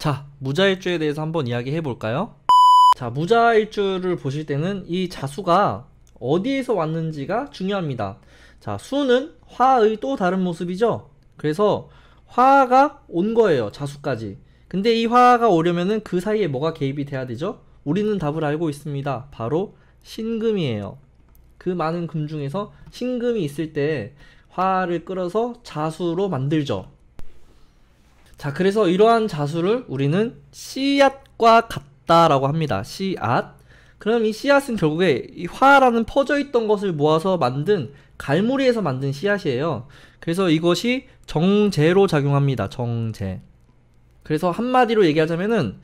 자, 무자일주에 대해서 한번 이야기해 볼까요? 자, 무자일주를 보실 때는 이 자수가 어디에서 왔는지가 중요합니다. 자, 수는 화의 또 다른 모습이죠. 그래서 화가 온 거예요. 자수까지. 근데 이 화가 오려면은 그 사이에 뭐가 개입이 돼야 되죠? 우리는 답을 알고 있습니다. 바로 신금이에요. 그 많은 금 중에서 신금이 있을 때 화를 끌어서 자수로 만들죠. 자, 그래서 이러한 자수를 우리는 씨앗과 같다라고 합니다. 씨앗. 그럼 이 씨앗은 결국에 이 화라는 퍼져 있던 것을 모아서 만든 갈무리에서 만든 씨앗이에요. 그래서 이것이 정제로 작용합니다. 정제. 그래서 한마디로 얘기하자면은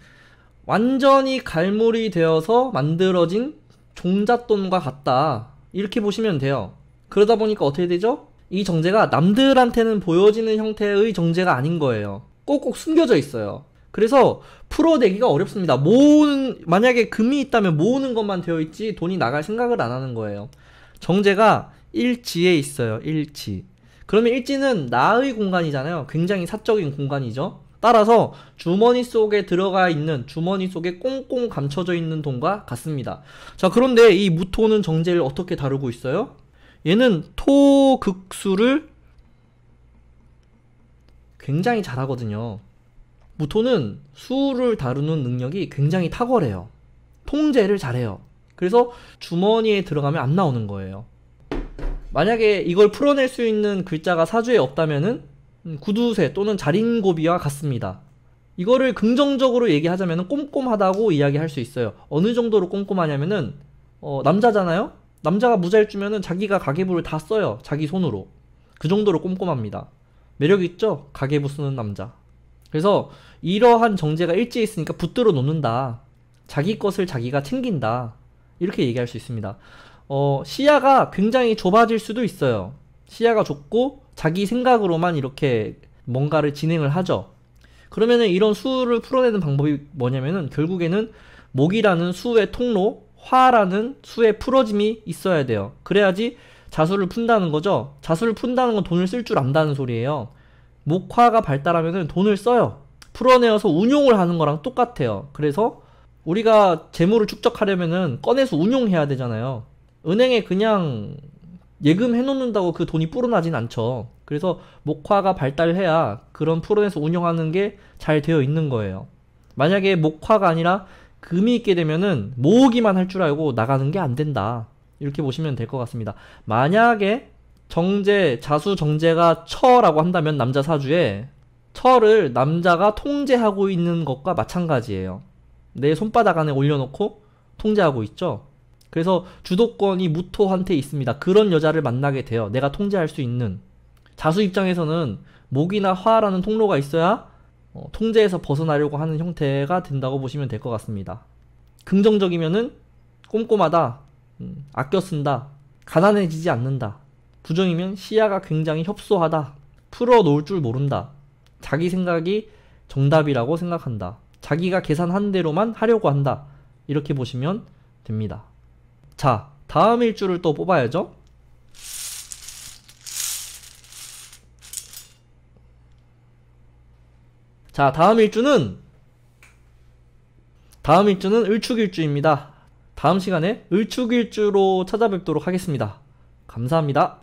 완전히 갈무리 되어서 만들어진 종잣돈과 같다. 이렇게 보시면 돼요. 그러다 보니까 어떻게 되죠? 이 정제가 남들한테는 보여지는 형태의 정제가 아닌 거예요. 꼭꼭 숨겨져 있어요. 그래서 풀어내기가 어렵습니다. 모으 만약에 금이 있다면 모으는 것만 되어 있지 돈이 나갈 생각을 안 하는 거예요. 정제가 일지에 있어요. 일지. 그러면 일지는 나의 공간이잖아요. 굉장히 사적인 공간이죠. 따라서 주머니 속에 들어가 있는 주머니 속에 꽁꽁 감춰져 있는 돈과 같습니다. 자, 그런데 이 무토는 정제를 어떻게 다루고 있어요? 얘는 토 극수를 굉장히 잘하거든요. 무토는 수를 다루는 능력이 굉장히 탁월해요. 통제를 잘해요. 그래서 주머니에 들어가면 안 나오는 거예요. 만약에 이걸 풀어낼 수 있는 글자가 사주에 없다면은 음, 구두쇠 또는 자린고비와 같습니다. 이거를 긍정적으로 얘기하자면 꼼꼼하다고 이야기할 수 있어요. 어느 정도로 꼼꼼하냐면은 어, 남자잖아요. 남자가 무자일 주면은 자기가 가계부를 다 써요. 자기 손으로. 그 정도로 꼼꼼합니다. 매력 있죠? 가계부 쓰는 남자. 그래서 이러한 정제가 일찍 있으니까 붙들어 놓는다. 자기 것을 자기가 챙긴다. 이렇게 얘기할 수 있습니다. 어, 시야가 굉장히 좁아질 수도 있어요. 시야가 좁고 자기 생각으로만 이렇게 뭔가를 진행을 하죠. 그러면은 이런 수를 풀어내는 방법이 뭐냐면은 결국에는 목이라는 수의 통로, 화라는 수의 풀어짐이 있어야 돼요. 그래야지 자수를 푼다는 거죠. 자수를 푼다는 건 돈을 쓸 줄 안다는 소리예요. 목화가 발달하면 돈을 써요. 풀어내어서 운용을 하는 거랑 똑같아요. 그래서 우리가 재물을 축적하려면 꺼내서 운용해야 되잖아요. 은행에 그냥 예금 해놓는다고 그 돈이 불어나진 않죠. 그래서 목화가 발달해야 그런 풀어내서 운용하는게 잘 되어 있는 거예요. 만약에 목화가 아니라 금이 있게 되면은 모으기만 할 줄 알고 나가는 게 안 된다. 이렇게 보시면 될 것 같습니다. 만약에 정제, 자수 정제가 처라고 한다면 남자 사주에 처를 남자가 통제하고 있는 것과 마찬가지예요. 내 손바닥 안에 올려놓고 통제하고 있죠. 그래서 주도권이 무토한테 있습니다. 그런 여자를 만나게 돼요. 내가 통제할 수 있는. 자수 입장에서는 목이나 화라는 통로가 있어야 어, 통제에서 벗어나려고 하는 형태가 된다고 보시면 될 것 같습니다. 긍정적이면은 꼼꼼하다, 음, 아껴 쓴다. 가난해지지 않는다. 부정이면 시야가 굉장히 협소하다. 풀어놓을 줄 모른다. 자기 생각이 정답이라고 생각한다. 자기가 계산한 대로만 하려고 한다. 이렇게 보시면 됩니다. 자, 다음 일주를 또 뽑아야죠. 자, 다음 일주는 다음 일주는 을축일주입니다. 다음 시간에 을축일주로 찾아뵙도록 하겠습니다. 감사합니다.